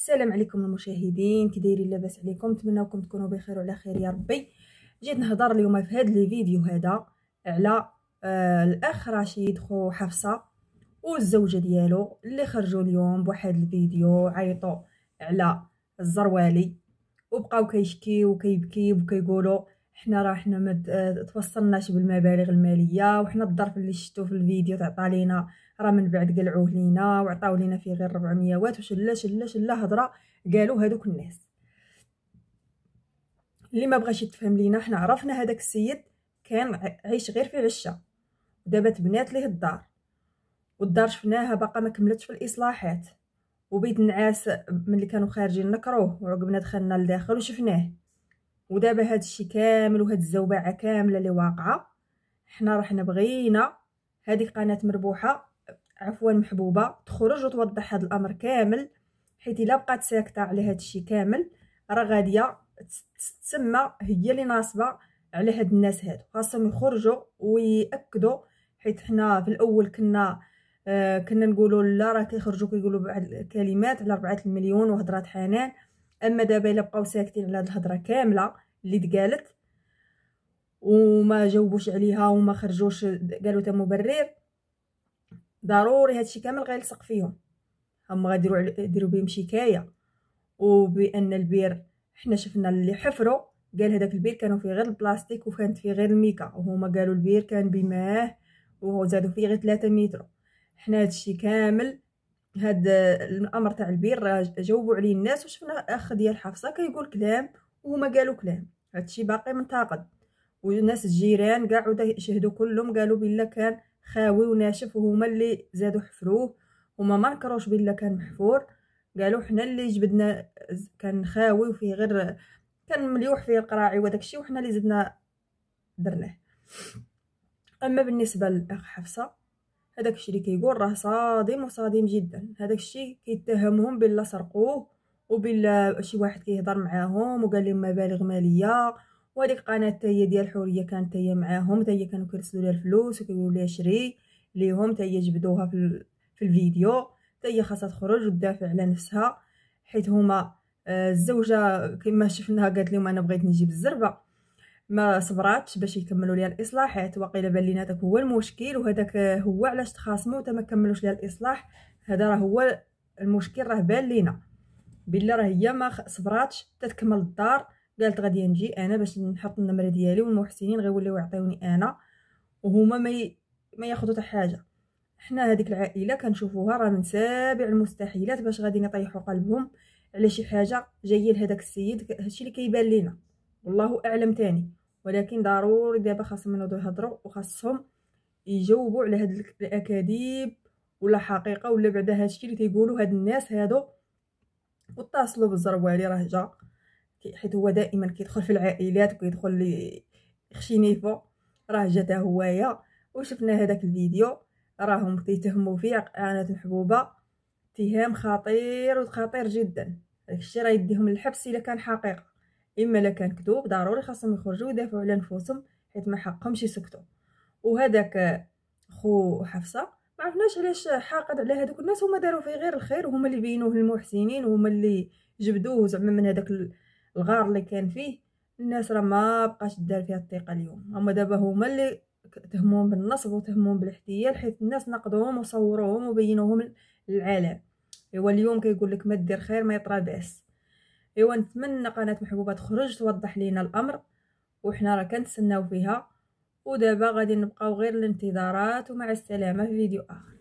السلام عليكم المشاهدين كي دايرين لاباس عليكم نتمنىكم تكونوا بخير وعلى خير يا ربي جيت نهضر اليوم في هذا الفيديو هذا على آه الاخ رشيد خو حفصه والزوجه ديالو اللي خرجوا اليوم بواحد الفيديو عيطوا على الزروالي وبقاو كيشكيو وكيبكيو وكيقولوا حنا راه حنا ما آه، توصلناش بالمبالغ الماليه وحنا الظرف اللي شفتو في الفيديو تاع طالينا راه من بعد قلعوه لينا وعطاو لينا فيه غير 400 وشلا شلا شلا هضره قالوا هذوك الناس اللي ما بغاش يتفهم لينا حنا عرفنا هذاك السيد كان عايش غير في عشه ودابا تبنات ليه الدار والدار شفناها باقا ما كملتش في الاصلاحات وبيت النعاس ملي كانوا خارجين نكروه وعقبنا دخلنا لداخل وشفناه ودابا هادشي كامل وهاد الزوبعه كامله اللي واقعه حنا راح بغينا هذه قناه مربوحه عفوا محبوبه تخرج وتوضح هاد الامر كامل حيت الا بقات ساكته على هادشي كامل راه غاديه تسمى هي اللي ناصبه على هاد الناس هاد خاصهم يخرجوا وياكدوا حيت حنا في الاول كنا آه، كنا نقولوا لا راه كيخرجوا كيقولوا بعض الكلمات على 4 المليون وهضرات حنان اما دابا الا بقاو ساكتين على هاد الهضره كامله اللي تقالت وما جاوبوش عليها وما خرجوش قالوا تا مبرر ضروري هادشي كامل غيلصق فيهم هما غيديروا يديروا بهم شكايه وبان البير حنا شفنا اللي حفروا قال هذاك البير كانوا فيه غير البلاستيك وكانت فيه غير الميكا وهما قالوا البير كان بماه وهو زادوا فيه غير 3 متر حنا هادشي كامل هاد الامر تاع البير راه جاوبوا عليه الناس وشفنا اخ ديال حفصه كيقول كلام وهما قالوا كلام هادشي باقي منتقد والناس الجيران قاعدوا يشهدوا كلهم قالوا بلا كان خاوي وناشف وهما اللي زادوا حفروه وما منكروش بلا كان محفور قالوا حنا اللي جبدنا كان خاوي وفيه غير كان مليوح فيه القراعي وداكشي وحنا اللي زدنا درناه اما بالنسبه للاخ حفصه هذاك الشيء اللي كيقول راه صادم وصادم جدا هذاك الشيء كيتهمهم بالله سرقوه وبلا شي واحد كيهضر معاهم وقال لهم مبالغ ماليه وهذيك القناه هي ديال حوريه كانت هي معاهم حتى هي كانوا كيرسلوا لها الفلوس وكيقولوا لها شري ليهم حتى هي جبدوها في, في الفيديو حتى هي خاصها تخرج وتدافع على نفسها حيت هما آه، الزوجه كما شفناها قالت لهم انا بغيت نجيب الزربه ما صبراتش باش يكملوا ليها الاصلاحات بان لينا هو المشكل وهذاك هو علاش تخاصموا وتا ما كملوش ليها الاصلاح هذا راه هو المشكل راه بان لينا بالله راه هي ما صبراتش تتكمل الدار قالت غادي نجي انا باش نحط النمره ديالي والمحسنين غيوليو يعطيوني انا وهما ما ي... ما ياخذوا حتى حاجه حنا هذيك العائله كنشوفوها راه من سابع المستحيلات باش غادي يطيحوا قلبهم على شي حاجه جايه لهداك السيد هادشي اللي كيبان لينا والله اعلم تاني ولكن ضروري دابا خاصهم ينوضوا يهضروا وخاصهم يجاوبوا على هاد الاكاذيب ولا حقيقه ولا بعدا هادشي اللي تيقولوا هاد الناس هادو واتصلوا بالزروالي راه جا حيت هو دائما كيدخل في العائلات وكيدخل لي خشينيفو راه جاتا هوايا وشفنا هذاك الفيديو راهم تيتهموا فيه قناه محبوبه اتهام خطير وخطير جدا داكشي راه يديهم للحبس الا كان حقيقه اما الا كان كذوب ضروري خاصهم يخرجوا يدافعوا على نفوسهم حيت ما حقهمش يسكتوا وهذاك خو حفصه ما عرفناش علاش حاقد على هذوك الناس هما داروا فيه غير الخير وهما اللي بينوه للمحسنين وهما اللي جبدوه زعما من هذاك الغار اللي كان فيه الناس راه ما بقاش دار فيها الثقه اليوم هما دابا هما اللي تهموهم بالنصب وتهموهم بالاحتيال حيت الناس نقدوهم وصوروهم وبينوهم للعالم ايوا اليوم كيقول لك ما دير خير ما يطرى باس ايوا نتمنى قناه محبوبه تخرج توضح لينا الامر وحنا راه كنتسناو فيها ودابا غادي نبقاو غير الانتظارات ومع السلامه في فيديو اخر